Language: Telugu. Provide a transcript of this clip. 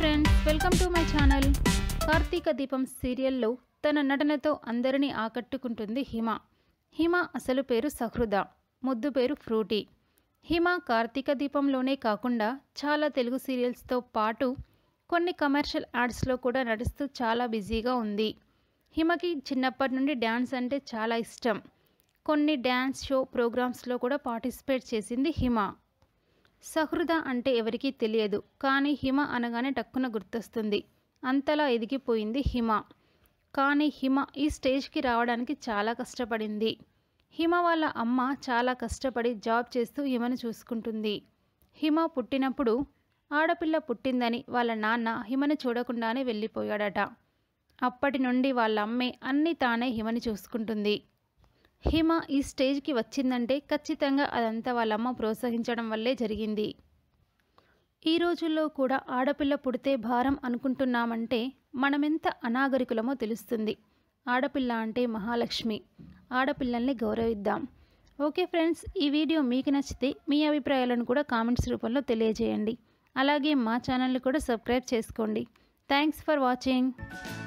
friends welcome to my channel Karthika Deepam సీరియల్లో తన నటనతో అందరినీ ఆకట్టుకుంటుంది హిమ హిమ అసలు పేరు సహృద ముద్దు పేరు ఫ్రూటీ హిమ కార్తీక దీపంలోనే కాకుండా చాలా తెలుగు సీరియల్స్తో పాటు కొన్ని కమర్షియల్ యాడ్స్లో కూడా నటిస్తూ చాలా బిజీగా ఉంది హిమకి చిన్నప్పటి నుండి డ్యాన్స్ అంటే చాలా ఇష్టం కొన్ని డ్యాన్స్ షో ప్రోగ్రామ్స్లో కూడా పార్టిసిపేట్ చేసింది హిమ సహృద అంటే ఎవరికీ తెలియదు కానీ హిమ అనగానే టక్కున గుర్తొస్తుంది అంతలా ఎదిగిపోయింది హిమ కానీ హిమ ఈ స్టేజ్కి రావడానికి చాలా కష్టపడింది హిమ వాళ్ళ అమ్మ చాలా కష్టపడి జాబ్ చేస్తూ హిమను చూసుకుంటుంది హిమ పుట్టినప్పుడు ఆడపిల్ల పుట్టిందని వాళ్ళ నాన్న హిమను చూడకుండానే వెళ్ళిపోయాడట అప్పటి నుండి వాళ్ళ అమ్మే అన్నీ తానే హిమని చూసుకుంటుంది హిమ ఈ స్టేజ్కి వచ్చిందంటే ఖచ్చితంగా అదంతా వాళ్ళమ్మ ప్రోత్సహించడం వల్లే జరిగింది ఈ రోజుల్లో కూడా ఆడపిల్ల పుడితే భారం అనుకుంటున్నామంటే మనమెంత అనాగరికులమో తెలుస్తుంది ఆడపిల్ల అంటే మహాలక్ష్మి ఆడపిల్లల్ని గౌరవిద్దాం ఓకే ఫ్రెండ్స్ ఈ వీడియో మీకు నచ్చితే మీ అభిప్రాయాలను కూడా కామెంట్స్ రూపంలో తెలియజేయండి అలాగే మా ఛానల్ని కూడా సబ్స్క్రైబ్ చేసుకోండి థ్యాంక్స్ ఫర్ వాచింగ్